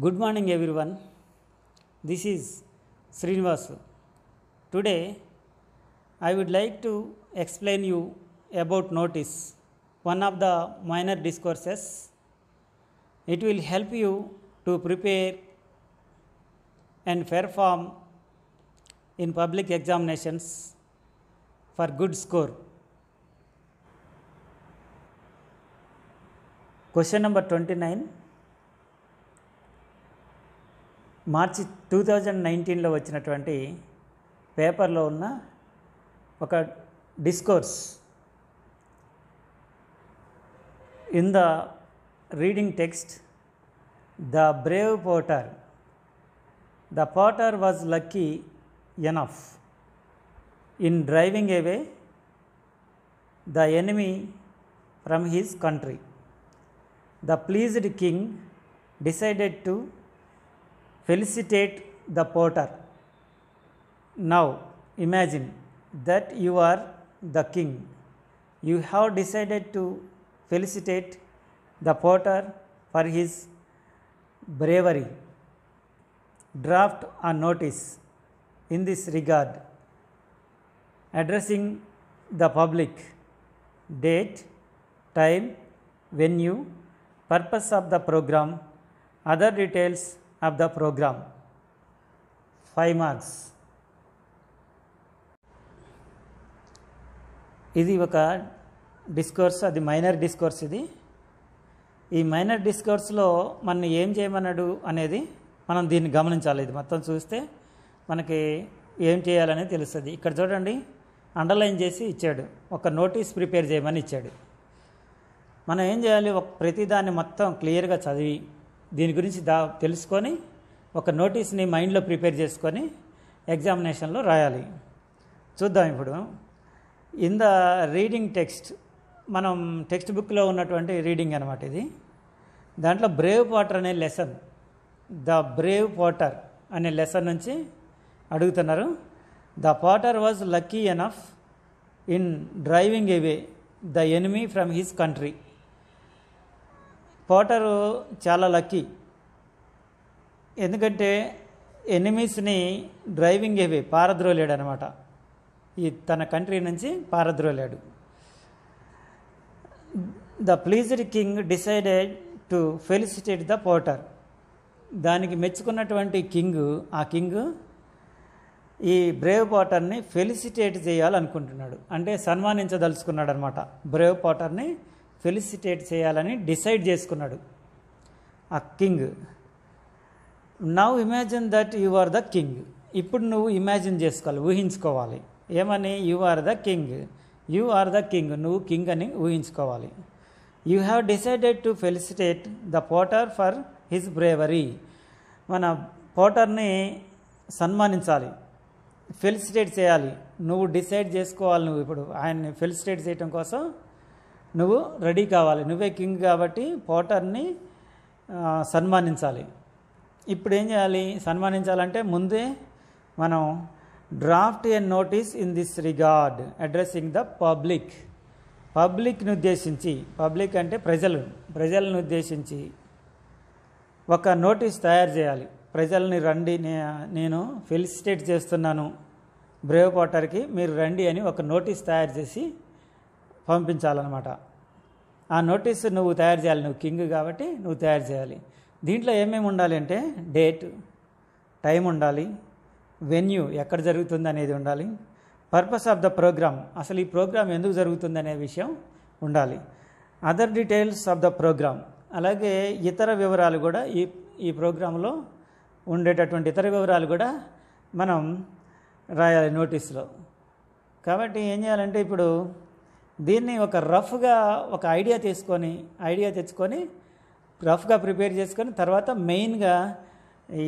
Good morning everyone. This is Srinivas. Today I would like to explain you about notice, one of the minor discourses. It will help you to prepare and perform in public examinations for good score. Question number 29 March two thousand నైన్టీన్లో వచ్చినటువంటి పేపర్లో ఉన్న ఒక discourse in the reading text the brave porter the porter was lucky enough in driving away the enemy from his country the pleased king decided to felicitate the porter. Now imagine that you are the king. You have decided to felicitate the porter for his bravery. Draft a notice in this regard addressing the public date, time, venue, purpose of the program, other details of the program five marks. ఇది ఒక discourse అది minor discourse ఇది ఈ minor డిస్కోర్స్లో మనం ఏం చేయమన్నాడు అనేది మనం దీన్ని గమనించాలి ఇది మొత్తం చూస్తే మనకి ఏం చేయాలనేది తెలుస్తుంది ఇక్కడ చూడండి అండర్లైన్ చేసి ఇచ్చాడు ఒక నోటీస్ ప్రిపేర్ చేయమని ఇచ్చాడు మనం ఏం చేయాలి ప్రతిదాన్ని మొత్తం క్లియర్గా చదివి దీని గురించి దా తెలుసుకొని ఒక నోటీస్ని మైండ్లో ప్రిపేర్ చేసుకొని ఎగ్జామినేషన్లో రాయాలి చూద్దాం ఇప్పుడు ఇన్ ద రీడింగ్ టెక్స్ట్ మనం టెక్స్ట్ బుక్లో ఉన్నటువంటి రీడింగ్ అనమాట ఇది దాంట్లో బ్రేవ్ పోటర్ అనే లెసన్ ద బ్రేవ్ పోటర్ అనే లెసన్ నుంచి అడుగుతున్నారు the porter was lucky enough in driving away the enemy from his country porter చాలా లక్కీ ఎందుకంటే ఎనిమీస్ని డ్రైవింగ్ ఇవి పారద్రోలేడు అనమాట ఈ తన కంట్రీ నుంచి పారద్రోలేడు the pleased king decided to felicitate the porter దానికి మెచ్చుకున్నటువంటి కింగ్ ఆ కింగ్ ఈ బ్రేవ్ పోటర్ని ఫెలిసిటేట్ చేయాలనుకుంటున్నాడు అంటే సన్మానించదలుచుకున్నాడు అనమాట బ్రేవ్ పోటర్ని ఫెలిసిటేట్ చేయాలని డిసైడ్ చేసుకున్నాడు ఆ king now imagine that you are the king ఇప్పుడు నువ్వు ఇమాజిన్ చేసుకోవాలి ఊహించుకోవాలి ఏమని you are the king you are the king నువ్వు కింగ్ అని ఊహించుకోవాలి you have decided to felicitate the porter for his bravery మన పోటర్ని సన్మానించాలి ఫెలిసిటేట్ చేయాలి నువ్వు డిసైడ్ చేసుకోవాలి నువ్వు ఇప్పుడు ఆయన్ని ఫెలిసిటేట్ చేయటం కోసం నువ్వు రెడీ కావాలి నువ్వే కింగ్ కాబట్టి పోటర్ని సన్మానించాలి ఇప్పుడు ఏం చేయాలి సన్మానించాలంటే ముందే మనం draft a notice in this regard addressing the public పబ్లిక్ను ఉద్దేశించి పబ్లిక్ అంటే ప్రజలు ప్రజలను ఉద్దేశించి ఒక నోటీస్ తయారు చేయాలి ప్రజల్ని రండి నేను ఫెలిసిటేట్ చేస్తున్నాను బ్రేవ్ పోటర్కి మీరు రండి అని ఒక నోటీస్ తయారు చేసి పంపించాలన్నమాట ఆ నోటీసు నువ్వు తయారు చేయాలి నువ్వు కింగ్ కాబట్టి నువ్వు తయారు చేయాలి దీంట్లో ఏమేమి ఉండాలి అంటే డేట్ టైం ఉండాలి వెన్యూ ఎక్కడ జరుగుతుంది అనేది ఉండాలి పర్పస్ ఆఫ్ ద ప్రోగ్రామ్ అసలు ఈ ప్రోగ్రామ్ ఎందుకు జరుగుతుంది అనే విషయం ఉండాలి other details of the program అలాగే ఇతర వివరాలు కూడా ఈ ఈ ప్రోగ్రాంలో ఉండేటటువంటి ఇతర వివరాలు కూడా మనం రాయాలి నోటీస్లో కాబట్టి ఏం చేయాలంటే ఇప్పుడు దీన్ని ఒక రఫ్గా ఒక ఐడియా తీసుకొని ఐడియా తెచ్చుకొని రఫ్గా ప్రిపేర్ చేసుకొని తర్వాత మెయిన్గా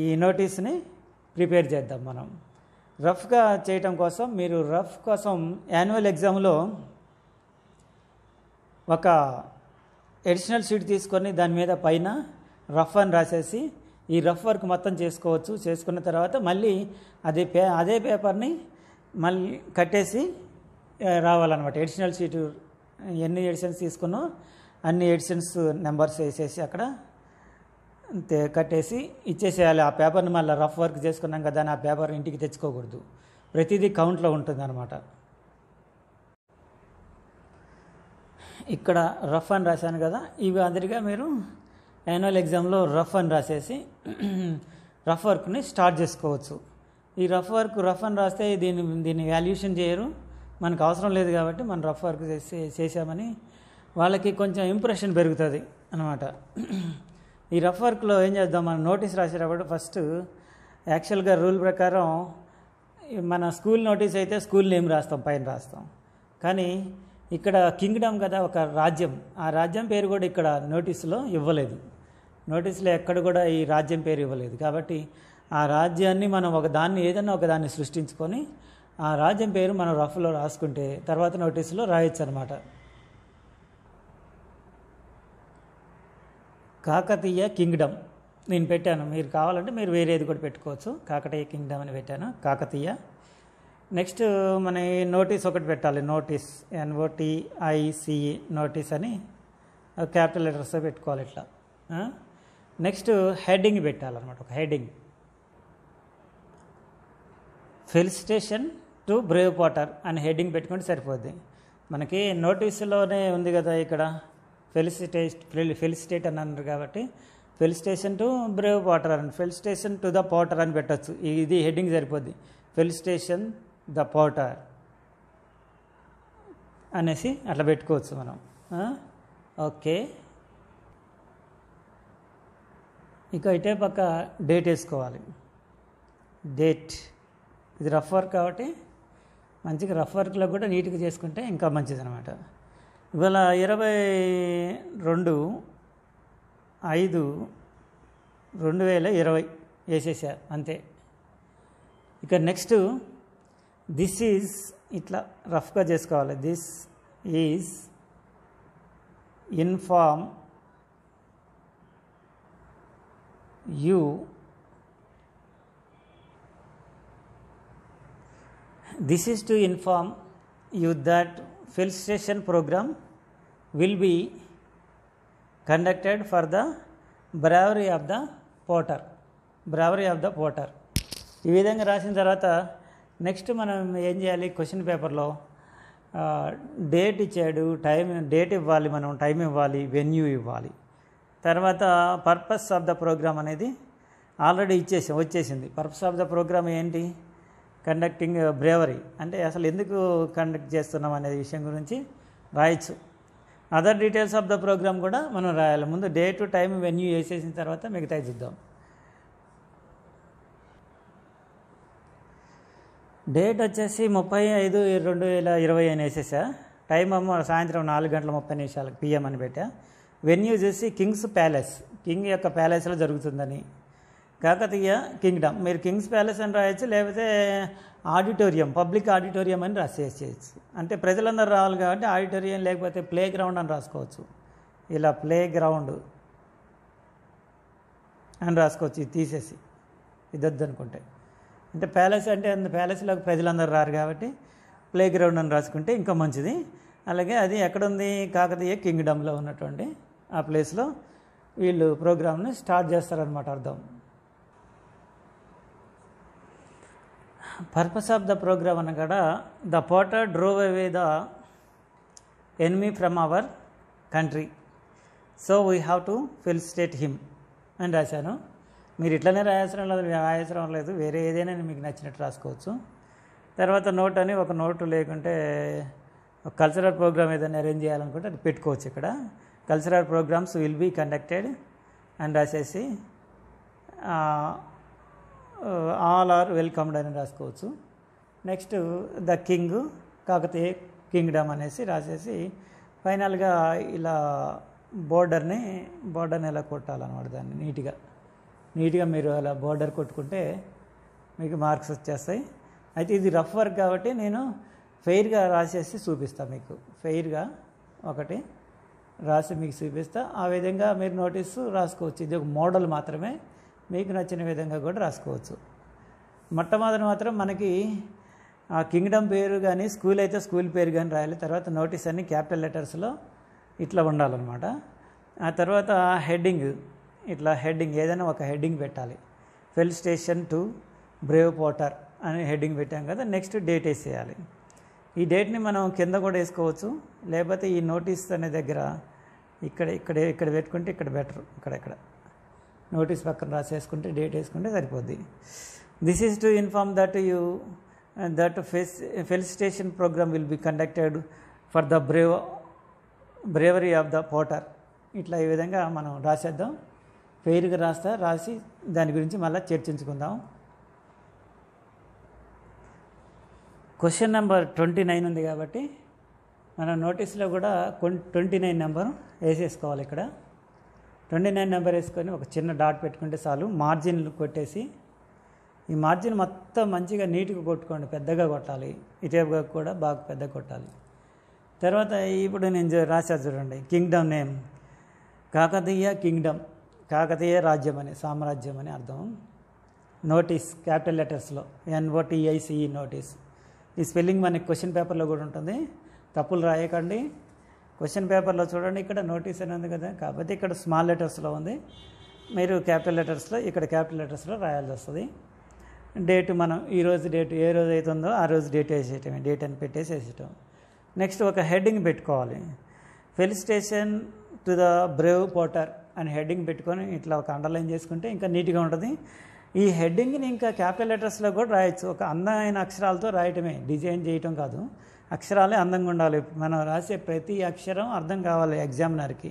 ఈ నోటీస్ని ప్రిపేర్ చేద్దాం మనం రఫ్గా చేయటం కోసం మీరు రఫ్ కోసం యాన్యువల్ ఎగ్జామ్లో ఒక ఎడిషనల్ షీట్ తీసుకొని దాని మీద పైన రఫ్ అని రాసేసి ఈ రఫ్ వర్క్ మొత్తం చేసుకోవచ్చు చేసుకున్న తర్వాత మళ్ళీ అదే పే అదే పేపర్ని మళ్ళీ కట్టేసి రావాలన్నమాట ఎడిషనల్ షీటు ఎన్ని ఎడిషన్స్ తీసుకున్నా అన్ని ఎడిషన్స్ నెంబర్స్ వేసేసి అక్కడ కట్టేసి ఇచ్చేసేయాలి ఆ పేపర్ని మళ్ళీ రఫ్ వర్క్ చేసుకున్నాం కదా అని ఆ పేపర్ ఇంటికి తెచ్చుకోకూడదు ప్రతిదీ కౌంట్లో ఉంటుందన్నమాట ఇక్కడ రఫ్ అని రాశాను కదా ఇవి మాదిరిగా మీరు యాన్యువల్ ఎగ్జామ్లో రఫ్ అని రాసేసి రఫ్ వర్క్ని స్టార్ట్ చేసుకోవచ్చు ఈ రఫ్ వర్క్ రఫ్ అని రాస్తే దీన్ని దీన్ని వాల్యూషన్ చేయరు మనకు అవసరం లేదు కాబట్టి మనం రఫ్ వర్క్ చేసి చేసామని వాళ్ళకి కొంచెం ఇంప్రెషన్ పెరుగుతుంది అనమాట ఈ రఫ్ వర్క్లో ఏం చేద్దాం మనం నోటీస్ రాసేటప్పుడు ఫస్ట్ యాక్చువల్గా రూల్ ప్రకారం మన స్కూల్ నోటీస్ అయితే స్కూల్ నేమ్ రాస్తాం పైన రాస్తాం కానీ ఇక్కడ కింగ్డమ్ కదా ఒక రాజ్యం ఆ రాజ్యం పేరు కూడా ఇక్కడ నోటీసులో ఇవ్వలేదు నోటీసులో ఎక్కడ కూడా ఈ రాజ్యం పేరు ఇవ్వలేదు కాబట్టి ఆ రాజ్యాన్ని మనం ఒక దాన్ని ఏదైనా ఒక దాన్ని సృష్టించుకొని ఆ రాజ్యం పేరు మనం రఫ్లో రాసుకుంటే తర్వాత నోటీసులో రాయొచ్చు అనమాట కాకతీయ కింగ్డమ్ నేను పెట్టాను మీరు కావాలంటే మీరు వేరేది కూడా పెట్టుకోవచ్చు కాకతీయ కింగ్డమ్ అని పెట్టాను కాకతీయ నెక్స్ట్ మన నోటీస్ ఒకటి పెట్టాలి నోటీస్ ఎన్ఓటిఐసిఈ e నోటీస్ అని క్యాపిటల్ లెటర్స్ పెట్టుకోవాలి ఇట్లా నెక్స్ట్ హెడ్డింగ్ పెట్టాలన్నమాట ఒక heading felicitation to brave porter అని హెడ్డింగ్ పెట్టుకుంటే సరిపోద్ది మనకి నోటీసులోనే ఉంది కదా ఇక్కడ ఫెలిసిటేట్ ఫెలిసిటేట్ అని అన్నారు కాబట్టి ఫెలిసిటేషన్ టు బ్రేవ్ పోటర్ అని ఫెలిసిటేషన్ టు ద పోటర్ అని పెట్టచ్చు ఇది హెడ్డింగ్ సరిపోద్ది ఫెలిసిటేషన్ ద పోటర్ అనేసి అట్లా పెట్టుకోవచ్చు మనం ఓకే ఇక ఇటే పక్క డేట్ వేసుకోవాలి డేట్ ఇది రఫ్ వర్క్ కాబట్టి మంచిగా రఫ్ వర్క్లో కూడా నీట్గా చేసుకుంటే ఇంకా మంచిది అనమాట ఇవాళ ఇరవై రెండు ఐదు రెండు వేల ఇరవై వేసేసారు అంతే ఇక నెక్స్ట్ దిస్ ఈజ్ ఇట్లా రఫ్గా చేసుకోవాలి this is inform you This is to inform you that felicitation program will be conducted for the bravery of the porter bravery of the porter ఈ విధంగా రాసిన తర్వాత నెక్స్ట్ మనం ఏం చేయాలి క్వశ్చన్ పేపర్లో డేట్ ఇచ్చాడు టైం డేట్ ఇవ్వాలి మనం టైం ఇవ్వాలి వెన్యూ ఇవ్వాలి తర్వాత పర్పస్ ఆఫ్ ద ప్రోగ్రామ్ అనేది ఆల్రెడీ ఇచ్చేసి వచ్చేసింది పర్పస్ ఆఫ్ ద ప్రోగ్రామ్ ఏంటి కండక్టింగ్ బ్రేవరీ అంటే అసలు ఎందుకు కండక్ట్ చేస్తున్నాం అనే విషయం గురించి రాయొచ్చు other details of the program కూడా మనం రాయాలి ముందు డే టు టైం వెన్యూ వేసేసిన తర్వాత మిగతా చూద్దాం డేట్ వచ్చేసి ముప్పై ఐదు రెండు వేల ఇరవై అని వేసేసా టైం అమ్మ సాయంత్రం నాలుగు గంటల ముప్పై నిమిషాలకు పిఎం అని పెట్టా వెన్యూ చూసి కింగ్స్ ప్యాలెస్ కింగ్ యొక్క ప్యాలెస్లో జరుగుతుందని కాకతీయ కింగ్డమ్ మీరు కింగ్స్ ప్యాలెస్ అని రాయొచ్చు లేకపోతే ఆడిటోరియం పబ్లిక్ ఆడిటోరియం అని రాసేసేయచ్చు అంటే ప్రజలందరూ రావాలి కాబట్టి ఆడిటోరియం లేకపోతే ప్లే గ్రౌండ్ అని రాసుకోవచ్చు ఇలా ప్లే గ్రౌండ్ అని రాసుకోవచ్చు ఇది తీసేసి ఇదొద్దు అనుకుంటే అంటే ప్యాలెస్ అంటే అంత ప్యాలెస్లోకి ప్రజలందరూ రారు కాబట్టి ప్లే గ్రౌండ్ అని రాసుకుంటే ఇంకా మంచిది అలాగే అది ఎక్కడుంది కాకతీయ కింగ్డమ్లో ఉన్నటువంటి ఆ ప్లేస్లో వీళ్ళు ప్రోగ్రామ్ని స్టార్ట్ చేస్తారనమాట అర్థం పర్పస్ ఆఫ్ ద ప్రోగ్రామ్ అనగా the porter drove away the enemy from our country so we have to felicitate him అని రాశాను మీరు ఇట్లనే రాయాల్సిన లేదు రాయాల్సిన లేదు వేరే ఏదైనా మీకు నచ్చినట్టు రాసుకోవచ్చు తర్వాత నోట్ అని ఒక నోటు లేకుంటే కల్చరల్ ప్రోగ్రామ్ ఏదైనా అరేంజ్ చేయాలనుకుంటే అది పెట్టుకోవచ్చు ఇక్కడ cultural programs will be conducted అని రాసేసి ఆల్ ఆర్ వెల్కమ్డ్ అని రాసుకోవచ్చు నెక్స్ట్ ద కింగ్ కాకపోతే కింగ్డమ్ అనేసి రాసేసి ఫైనల్గా ఇలా బోర్డర్ని బోర్డర్ని ఎలా కొట్టాలన్నమాట దాన్ని నీట్గా నీట్గా మీరు అలా బోర్డర్ కొట్టుకుంటే మీకు మార్క్స్ వచ్చేస్తాయి అయితే ఇది రఫ్ వర్క్ కాబట్టి నేను ఫెయిర్గా రాసేసి చూపిస్తాను మీకు ఫెయిర్గా ఒకటి రాసి మీకు చూపిస్తా ఆ విధంగా మీరు నోటీసు రాసుకోవచ్చు ఇది ఒక మోడల్ మాత్రమే మీకు నచ్చిన విధంగా కూడా రాసుకోవచ్చు మొట్టమొదటి మాత్రం మనకి ఆ కింగ్డమ్ పేరు కానీ స్కూల్ అయితే స్కూల్ పేరు కానీ రాయాలి తర్వాత నోటీస్ అన్ని క్యాపిటల్ లెటర్స్లో ఇట్లా ఉండాలన్నమాట ఆ తర్వాత హెడ్డింగ్ ఇట్లా హెడ్డింగ్ ఏదైనా ఒక హెడ్డింగ్ పెట్టాలి felicitation to brave porter అని హెడ్డింగ్ పెట్టాం కదా నెక్స్ట్ డేట్ వేసేయాలి ఈ డేట్ని మనం కింద కూడా వేసుకోవచ్చు లేకపోతే ఈ నోటీస్ అనే దగ్గర ఇక్కడ ఇక్కడ ఇక్కడ పెట్టుకుంటే ఇక్కడ బెటర్ ఇక్కడెక్కడ నోటీస్ పక్కన రాసేసుకుంటే డేట్ వేసుకుంటే సరిపోద్ది this is to inform that you that ఫెస్ felicitation program will be conducted for the brave bravery of the porter ఇట్లా ఈ విధంగా మనం రాసేద్దాం ఫెయిర్గా రాస్తా రాసి దాని గురించి మళ్ళీ చర్చించుకుందాం క్వశ్చన్ నెంబర్ ట్వంటీ నైన్ ఉంది కాబట్టి మన నోటీస్లో కూడా ట్వంటీ నైన్ నెంబర్ వేసేసుకోవాలి ఇక్కడ ట్వంటీ నైన్ నెంబర్ వేసుకొని ఒక చిన్న డాట్ పెట్టుకుంటే చాలు మార్జిన్లు కొట్టేసి ఈ మార్జిన్ మొత్తం మంచిగా నీట్గా కొట్టుకోండి పెద్దగా కొట్టాలి ఇటువైపుగా కూడా బాగా పెద్దగా కొట్టాలి తర్వాత ఇప్పుడు నేను రాశా చూడండి kingdom name Kakatiya kingdom Kakatiya రాజ్యం అని సామ్రాజ్యం అని అర్థం నోటీస్ క్యాపిటల్ లెటర్స్లో ఎన్ఓటిఐసిఈ e నోటీస్ ఈ స్పెల్లింగ్ మనకి క్వశ్చన్ పేపర్లో కూడా ఉంటుంది తప్పులు రాయకండి క్వశ్చన్ పేపర్లో చూడండి ఇక్కడ నోటీస్ అని ఉంది కదా కాకపోతే ఇక్కడ స్మాల్ లెటర్స్లో ఉంది మీరు క్యాపిటల్ లెటర్స్లో ఇక్కడ క్యాపిటల్ లెటర్స్లో రాయాల్సి వస్తుంది డేట్ మనం ఈరోజు డేట్ ఏ రోజు అవుతుందో ఆ రోజు డేట్ వేసేయటమే డేట్ అని పెట్టేసి వేసేయటం నెక్స్ట్ ఒక హెడ్డింగ్ పెట్టుకోవాలి felicitation to the brave porter అని హెడ్డింగ్ పెట్టుకొని ఇట్లా ఒక అండర్లైన్ చేసుకుంటే ఇంకా నీట్గా ఉంటుంది ఈ హెడ్డింగ్ని ఇంకా క్యాపిటల్ లెటర్స్లో కూడా రాయొచ్చు ఒక అందమైన అక్షరాలతో రాయటమే డిజైన్ చేయటం కాదు అక్షరాలే అందంగా ఉండాలి మనం రాసే ప్రతి అక్షరం అర్థం కావాలి ఎగ్జామినర్కి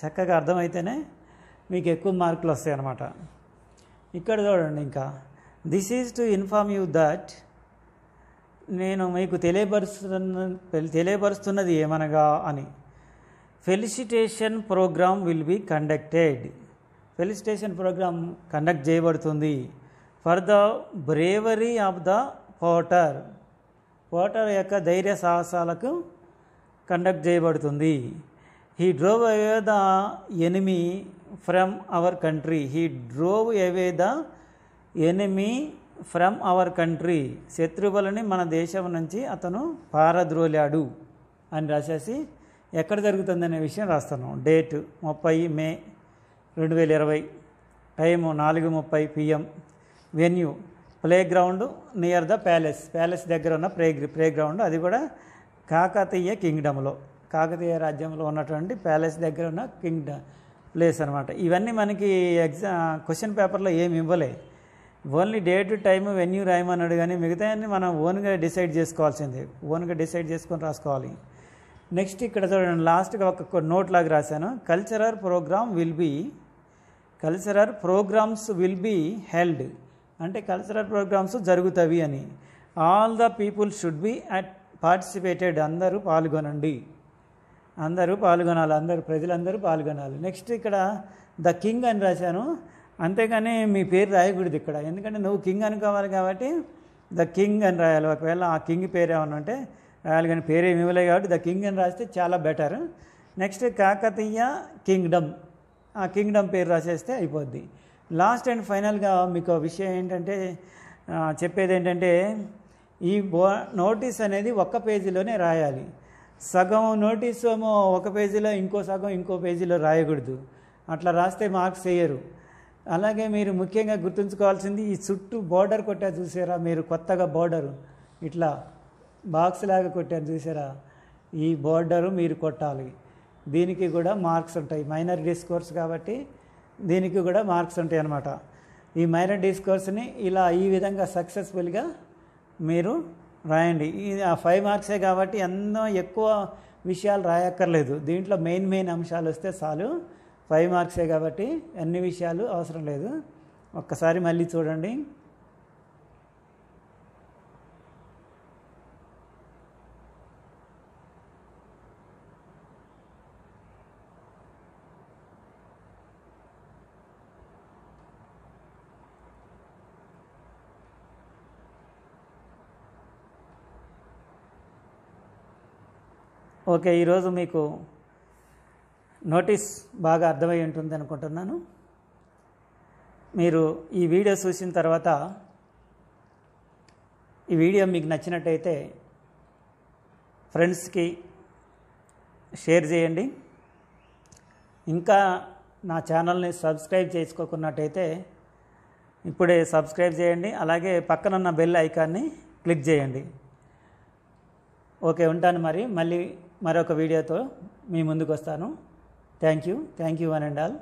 చక్కగా అర్థమైతేనే మీకు ఎక్కువ మార్కులు వస్తాయి అన్నమాట ఇక్కడ చూడండి ఇంకా this is to inform you that నేను మీకు తెలియపరుస్తున్న తెలియపరుస్తున్నది ఏమనగా అని felicitation program will be conducted felicitation program conduct చేయబడుతుంది for the bravery of the porter porter యొక్క ధైర్య సాహసాలకు కండక్ట్ చేయబడుతుంది he drove away the enemy from our country he drove away the enemy from our country శత్రువులని మన దేశం నుంచి అతను పారద్రోలాడు అని రాసేసి ఎక్కడ జరుగుతుందనే విషయం రాస్తాను డేట్ ముప్పై మే రెండు వేల ఇరవై టైము నాలుగు ముప్పై PM venue playground near the palace palace దగ్గర ఉన్న ప్లే ప్లే గ్రౌండ్ అది కూడా కాకతీయ కింగ్డమ్లో కాకతీయ రాజ్యంలో ఉన్నటువంటి ప్యాలెస్ దగ్గర ఉన్న కింగ్డమ్ ప్లేస్ అనమాట ఇవన్నీ మనకి ఎగ్జామ్ క్వశ్చన్ పేపర్లో ఏమి ఇవ్వలే only day to time venue రాయమన్నాడు కానీ మిగతా మనం ఓన్గా డిసైడ్ చేసుకోవాల్సిందే ఓన్గా డిసైడ్ చేసుకొని రాసుకోవాలి నెక్స్ట్ ఇక్కడ చూడండి లాస్ట్గా ఒక నోట్ లాగా రాశాను cultural program will be cultural programs will be held అంటే కల్చరల్ ప్రోగ్రామ్స్ జరుగుతవి అని all the people should be at participated అందరూ పాల్గొనండి అందరూ పాల్గొనాలి అందరూ ప్రజలందరూ పాల్గొనాలి నెక్స్ట్ ఇక్కడ ద కింగ్ అని రాశాను అంతేగాని మీ పేరు రాయకూడదు ఇక్కడ ఎందుకంటే నువ్వు కింగ్ అనుకోవాలి కాబట్టి ద కింగ్ అని రాయాలి ఒకవేళ ఆ కింగ్ పేరు ఏమన్నా ఉంటే రాయాలి కానీ పేరేం ఇవ్వలేదు కాబట్టి ద కింగ్ అని రాస్తే చాలా బెటర్ నెక్స్ట్ కాకతీయ కింగ్డమ్ ఆ కింగ్డమ్ పేరు రాసేస్తే అయిపోద్ది లాస్ట్ అండ్ ఫైనల్గా మీకు విషయం ఏంటంటే చెప్పేది ఏంటంటే ఈ బో నోటీస్ అనేది ఒక్క పేజీలోనే రాయాలి సగం నోటీస్ ఏమో ఒక పేజీలో ఇంకో సగం ఇంకో పేజీలో రాయకూడదు అట్లా రాస్తే మార్క్స్ వేయరు అలాగే మీరు ముఖ్యంగా గుర్తుంచుకోవాల్సింది ఈ చుట్టూ బోర్డర్ కొట్టారు చూసారా మీరు కొత్తగా బోర్డర్ ఇట్లా బాక్స్ లాగా కొట్టారు చూసారా ఈ బోర్డరు మీరు కొట్టాలి దీనికి కూడా మార్క్స్ ఉంటాయి మైనారిటీ స్కోర్స్ కాబట్టి దీనికి కూడా మార్క్స్ ఉంటాయి అన్నమాట ఈ మైనర్ డిస్కోర్స్ని ఇలా ఈ విధంగా సక్సెస్ఫుల్గా మీరు రాయండి ఈ ఆ ఫైవ్ మార్క్సే కాబట్టి ఎన్నో ఎక్కువ విషయాలు రాయక్కర్లేదు దీంట్లో మెయిన్ మెయిన్ అంశాలు వస్తే చాలు ఫైవ్ మార్క్సే కాబట్టి అన్ని విషయాలు అవసరం లేదు ఒక్కసారి మళ్ళీ చూడండి ఓకే ఈరోజు మీకు నోటీస్ బాగా అర్థమై ఉంటుంది అనుకుంటున్నాను మీరు ఈ వీడియో చూసిన తర్వాత ఈ వీడియో మీకు నచ్చినట్టయితే ఫ్రెండ్స్కి షేర్ చేయండి ఇంకా నా ఛానల్ని సబ్స్క్రైబ్ చేసుకోకున్నట్టయితే ఇప్పుడే సబ్స్క్రైబ్ చేయండి అలాగే పక్కనున్న బెల్ ఐకాన్ని క్లిక్ చేయండి ఓకే ఉంటాను మరి మళ్ళీ మరొక వీడియోతో మీ ముందుకు వస్తాను thank you thank you one and all